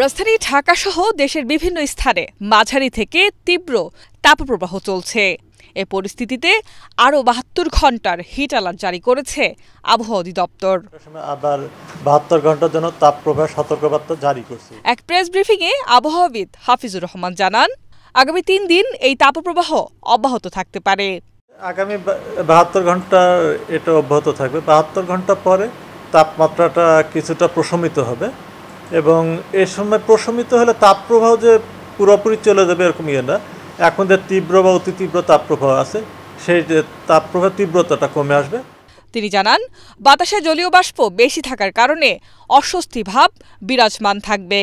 রাজধানী ঢাকাসহ দেশের বিভিন্ন স্থানে মাঝারি থেকে তীব্র তাপপ্রবাহ চলছে এ পরিস্থিতিতে আরও বাহাত্তর ঘন্টার হিট অ্যালার্ট জারি করেছে আবহাওয়া অধিদপ্তর আবার বাহাত্তর ঘন্টার জন্য তাপপ্রবাহ সতর্কবার্তা জারি করছে এক প্রেস ব্রিফিংয়ে আবহাওয়াবিদ হাফিজুর রহমান জানান আগামী তিন দিন এই তাপপ্রবাহ অব্যাহত থাকতে পারে আগামী বাহাত্তর ঘন্টা এটা অব্যাহত থাকবে বাহাত্তর ঘন্টা পরে তাপমাত্রাটা কিছুটা প্রশমিত হবে এবং এ সময় প্রশমিত হলে তাপপ্রবাহ যে পুরোপুরি চলে যাবে এরকম ইয়ে না এখন যে তীব্র বা অতি তীব্র তাপপ্রবাহ আছে সেই যে তাপপ্রবাহ তীব্রতাটা কমে আসবে তিনি জানান বাতাসে জলীয় বাষ্প বেশি থাকার কারণে অস্বস্তি ভাব বিরাজমান থাকবে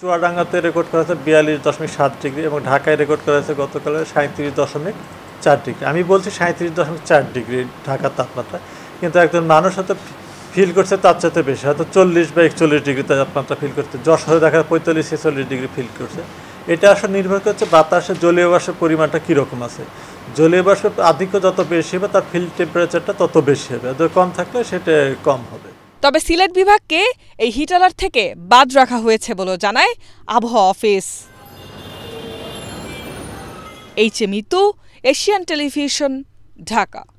চুয়াডাঙ্গাতে রেকর্ড করা হয়েছে বিয়াল্লিশ দশমিক সাত ডিগ্রি এবং ঢাকায় রেকর্ড করা হয়েছে গতকালে সাঁত্রিশ দশমিক চার ডিগ্রি আমি বলছি সাঁত্রিশ দশমিক চার ডিগ্রি ঢাকার তাপমাত্রা কিন্তু একজন মানুষ হয়তো ফিল করছে তার চাইতে বেশি হয়তো চল্লিশ বা একচল্লিশ ডিগ্রি তাপমাত্রা ফিল করছে যশোরে দেখা যায় পঁয়তাল্লিশ ছেচল্লিশ ডিগ্রি ফিল করছে এটা আসলে নির্ভর করছে বাতাসে জলীয় বাষ্পের পরিমাণটা কীরকম আছে জলীয় বাষ্পের আধিক্য যত বেশি হবে তার ফিল্ড টেম্পারেচারটা তত বেশি হবে যদি কম থাকলে সেটা কম হবে তবে সিলেট বিভাগকে এই হিট অ্যালার্ট থেকে বাদ রাখা হয়েছে বলে জানায় আবহাওয়া office H A Mitu Asian television Dhaka